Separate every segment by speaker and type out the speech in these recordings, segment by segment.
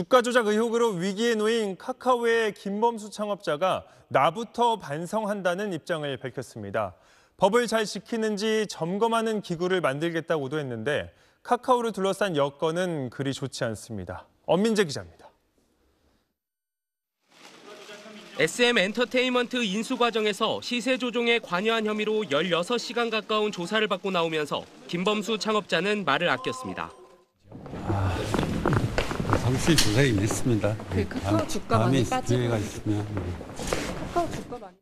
Speaker 1: 주가 조작 의혹으로 위기에 놓인 카카오의 김범수 창업자가 나부터 반성한다는 입장을 밝혔습니다. 법을 잘 지키는지 점검하는 기구를 만들겠다고도 했는데 카카오를 둘러싼 여건은 그리 좋지 않습니다. 엄민재 기자입니다. SM 엔터테인먼트 인수 과정에서 시세 조종에 관여한 혐의로 16시간 가까운 조사를 받고 나오면서 김범수 창업자는 말을 아꼈습니다.
Speaker 2: 잠시 고생이 있습니다. 그 카카오 주가 많이 빠지고. 있으면. 카카오
Speaker 1: 주가 많이.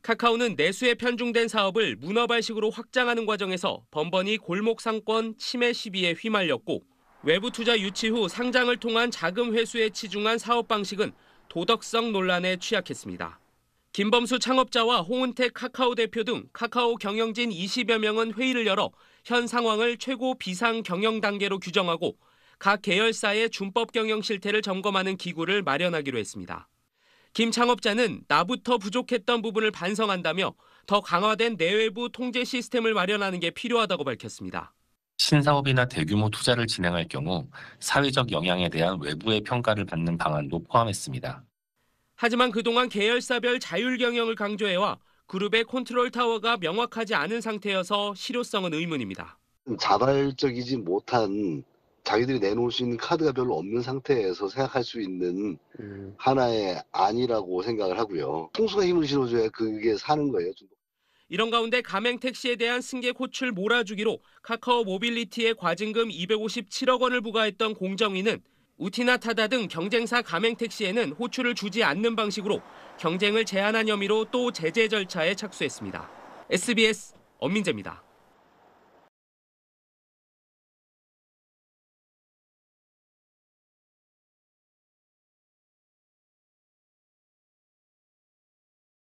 Speaker 1: 카카오는 내수에 편중된 사업을 문어발식으로 확장하는 과정에서 번번이 골목 상권 침해 시비에 휘말렸고 외부 투자 유치 후 상장을 통한 자금 회수에 치중한 사업 방식은 도덕성 논란에 취약했습니다. 김범수 창업자와 홍은택 카카오 대표 등 카카오 경영진 20여 명은 회의를 열어 현 상황을 최고 비상 경영 단계로 규정하고 각 계열사의 준법 경영 실태를 점검하는 기구를 마련하기로 했습니다. 김 창업자는 나부터 부족했던 부분을 반성한다며 더 강화된 내외부 통제 시스템을 마련하는 게 필요하다고 밝혔습니다. 신사업이나 대규모 투자를 진행할 경우 사회적 영향에 대한 외부의 평가를 받는 방안도 포함했습니다. 하지만 그동안 계열사별 자율 경영을 강조해와 그룹의 컨트롤 타워가 명확하지 않은 상태여서 실효성은 의문입니다.
Speaker 2: 자발적이지 못한 자기들이 내놓을 수 있는 카드가 별로 없는 상태에서 생각할 수 있는 음. 하나의 안이라고 생각을 하고요. 통수가 힘을 실어줘야 그게 사는 거예요. 좀.
Speaker 1: 이런 가운데 가맹 택시에 대한 승객 호출 몰아주기로 카카오 모빌리티의 과징금 257억 원을 부과했던 공정위는 우티나 타다 등 경쟁사 가맹 택시에는 호출을 주지 않는 방식으로 경쟁을 제한한 혐의로 또 제재 절차에 착수했습니다. SBS 엄민재입니다.